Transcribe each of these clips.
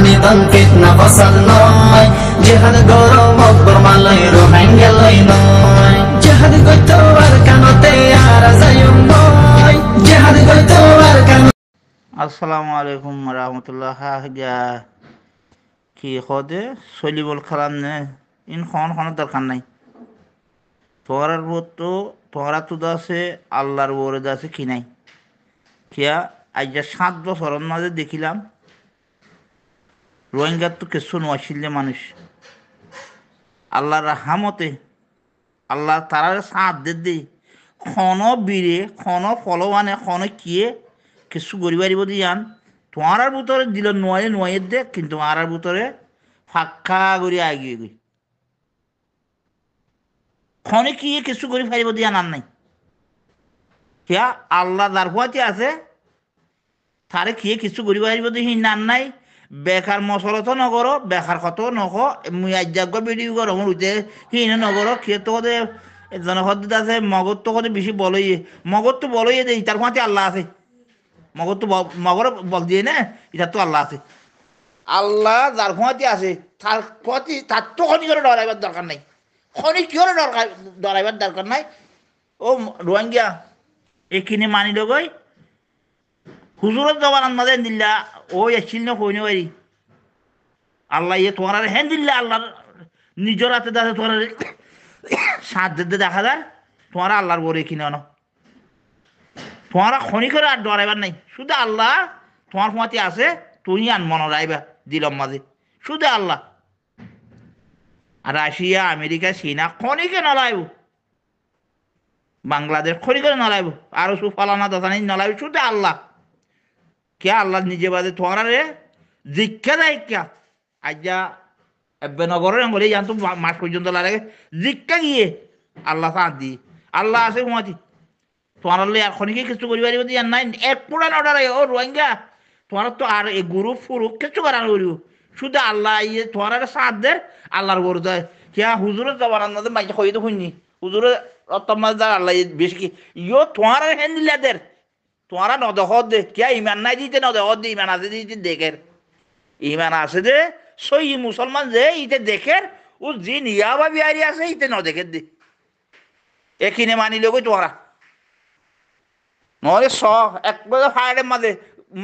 মানিদন ফিতনা ফসল নয় জেহাদ গরম অকবর রোহাইন রোহাঙ্গেলই নয় জেহাদ গইতো আর কানতে আর যায়ুম নয় জেহাদ গইতো আর কান আসসালামু আলাইকুম রহমতুল্লাহ কি হদে খদে বল খালাম নে ইন খন খন দরকার নাই তোরার বোর তো তোরা তো দাসে আল্লাহর বোরে দাসে কি নাই কিয়া আজ সাত বছর মাঝে দেখিলাম রোহিঙ্গার তো কেসু নোয়াশিল্লে মানুষ আল্লাহর রাহামতে আল্লাহ তারা সাঁত দে খন বীরে ক্ষণ ফলবানে খন কিয়ে কিছু গরিবারি দিয়ে আন তোমার বুতরে দিল নোয়াই নোয়াইয়ের দে কিন্তু আর বুতরে ফাঁকা করে আগিয়ে গই খনে কিয়ে কিছু করি ফারিব দিয়া আনার নাই কিয়া আল্লাহ দারফুয়াতে আছে তারে কিয়ে কিছু করি ফারিব দিয়ে নাম নাই বেকার মসলত নগর বেকার কত নখ মুয়াজ্জাগ্য ভিডিও গরম উঠে হিন নগর খেয়ে তো কদে জনসদ্দিত আছে মগর তো কদে বেশি বলই মগর তো বলই দে ইতার কোথাতে আল্লাহ আছে মগর তো মগর বল দিয়ে না ইতার তো আল্লাহ আছে আল্লাহ যার কোথাতে আছে তার কোথাতে তার তো খনি করে ডরাইবার দরকার নাই খনি কি করে ডরাইবার দরকার নাই ও রোহিঙ্গা এখানে মানি লগই huzura da var varanmaz dilla. o yeşil ne koyunu veri. Allah'ı tuğarar dilla Allah nicoratı da tuğrarı. saddede da kadar tuğara Allah'ar boru ekine onu. Tuğrarı koni var Şu da Allah. Tuğrarı করে আর ডরাইবার নাই শুধু আল্লাহ তোমার ফুমাতে আছে তুমি আন মনে রাইবা দিলাম মাঝে শুধু আল্লাহ রাশিয়া আমেরিকা চীনা খনিকে নলাইব বাংলাদেশ খনিকে নলাইব আৰু চুফালানা দাদানি নলাইব শুধু Allah. কে আল্লাহ নিজে বাদে তোমারা জিক্ষা দেয় কে আজ্ঞা এব্বে নগরের বলে জান তো মাস পর্যন্ত লাগে জিক্ষা গিয়ে আল্লাহ তা দি আল্লাহ আছে ঘুমাতি তোমার এখন কি কিছু করি পারিব জান নাই এক পুরান অর্ডার ও রোহিঙ্গা তোমার তো আর এই গুরু ফুরু কিছু করার করিব শুধু আল্লাহ ইয়ে তোমার সাত দের আল্লাহর গরু দেয় কিয়া হুজুরের জবান আন্দাজে মাইকে তো শুনি হুজুরের অত্তম আল্লাহ বেশি কি ইয়ো তোমার হ্যান্ডিলাদের তোমারা দে কিয়া ইমান নাই দিতে দে ইমান আছে দিতে দেখের ইমান আছে যে সই মুসলমান যে ইতে দেখের ও যে নিয়া বা বিহারি আছে ইতে ন দে দি এ কিনে মানিলে কই নহলে স এক ফায়ারের মাঝে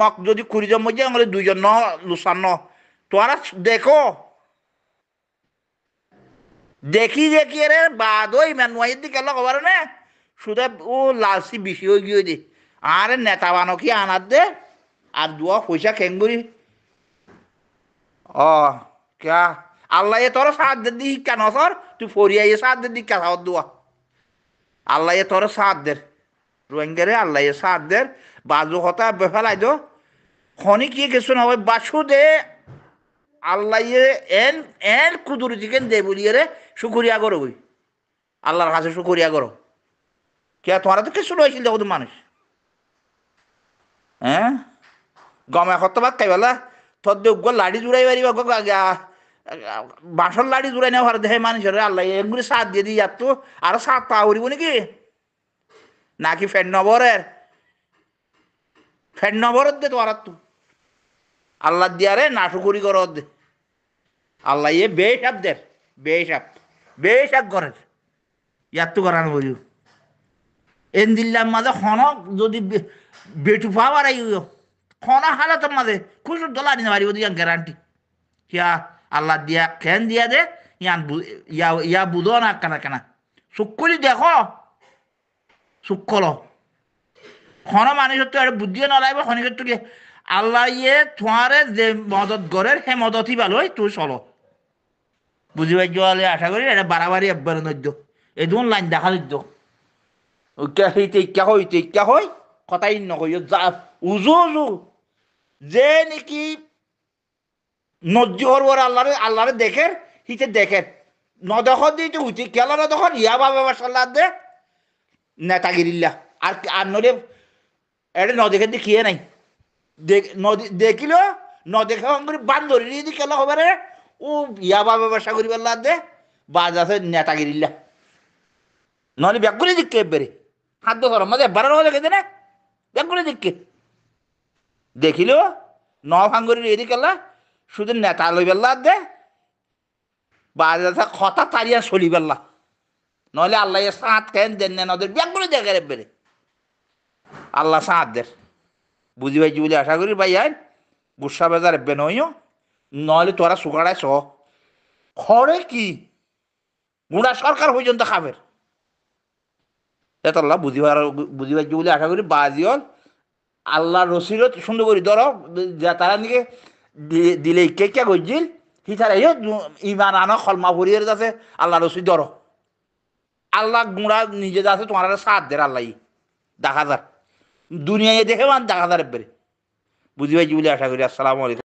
মক যদি কুড়ি জন মধ্যে আমাদের দুইজন ন লুসান ন তোমরা দেখো দেখি দেখি রে বাদ ইমান নোয়াইয়ের দিকে হবার না শুধু ও লালসি বেশি হয়ে গিয়ে দিই আর নেতা বানো কি আনার দে আর দুয়া পয়সা খেঙ্গুরি অ ক্যা আল্লাহ তোর সাহায্যের দিকে শিক্ষা নসর তুই ফরিয়াই সাহায্যের দিকে খাওয়ার দুয়া আল্লাহ এ তোর সাহায্যের রোহিঙ্গারে আল্লাহ সাহায্যের বাজু হতা বেফেলাই দো খনি কি কিছু না ওই বাসু দে আল্লাহ এন এন কুদুর চিকেন দে বলিয়ে রে শুকুরিয়া করো ওই আল্লাহর কাছে শুকুরিয়া করো কে তোমার তো কিছু রয়েছিল মানুষ হ্যাঁ গমে হত বাক খাই বলা তোর দেব গো লাড়ি জুড়াই পারি বা বাসর লাড়ি জুড়াই নেওয়া দেহে মানুষের আল্লাহ এগুলি সাত দিয়ে দিয়ে যাতো আরো সাত পা উড়িব নাকি নাকি ফ্যান নবরের ফ্যান নবরের দে তো আর তু আল্লাহ দিয়ারে নাটুকুরি কর দে আল্লাহ ইয়ে বেসাপ দের বেসাপ বেসাপ করের ইয়ার তো করানো বুঝু এন্দিল্লার মাঝে হনক যদি বেটু পাওয়ার আইও হনা হালাতের মাঝে খুশু দোলা নিতে পারিব দিয়া গ্যারান্টি ইয়া আল্লাহ দিয়া খেন দিয়া দে ইয়ান ইয়া ইয়া বুধো না কেনা কেনা শুক্কলি দেখো শুক্কল হন মানুষের তো বুদ্ধিও নলাইব খনিকের তো আল্লাহ ইয়ে তোমারে যে মদত গড়ের হে মদতই ভালোই তুই চলো বুঝিবার জলে আশা করি এটা বাড়াবাড়ি একবার নদ্য এই দুন লাইন দেখা দিত ইত্যা হয় ইত্যা হয় কথাই নকয় যা উজু উজু যে নেকি নজ্জি হরবর আল্লাহরে আল্লাহরে দেখের হিতে দেখের নদখন দিয়ে তো উঠি কেলা নদখন ইয়া বাবা মাসাল্লাহ দে নেতাগিরিল্লা আর আর নদে এটা নদেখে দিয়ে খেয়ে নাই নদী দেখিল নদেখে করে বান্ধ ধরে দিয়ে কেলা হবে রে ও ইয়া বাবা ব্যবসা করি পাল্লা দে বাজ আছে নেতাগিরিল্লা নহলে ব্যাগ করে দিকে এবারে ಹದ್ದು ಹೊರ ಮದುವೆ ಬರಲು ಹೋದಾಗಿದ್ದೇನೆ ಬೆಂಕುಳಿ ದಿಕ್ಕಿ দেখিলেও নব হাঙ্গুরির এদিকেলা শুধু নেতা লইবেল্লা দে বাজার কথা তারিয়া চলিবেল্লা নহলে আল্লাহ সাঁত কেন দেন না ওদের ব্যাগ করে দেখে বেড়ে আল্লাহ সাঁত দের বুঝি ভাইজি বলে আশা করি ভাই আইন গুসা বেজার বেন নইও নহলে তোরা সুগাড়ায় সহ খড়ে কি গুড়া সরকার পর্যন্ত খাবের এটা আল্লাহ বুঝিবার বুঝিবার বলে আশা করি বাজিয়ল আল্লাহ রসির সুন্দর করে ধরো যা তারা নিকে দিলে কে কে গজিল সি তারা ইয়ে ইমান আনো খলমা ভরিয়ে আছে আল্লাহ রসি ধরো আল্লাহ গুঁড়া নিজে আছে তোমার সাত দের আল্লাহ দেখা যার দুনিয়ায় দেখে মান দেখা যার এবারে বুঝিবাই বলে আশা করি আসসালামু আলাইকুম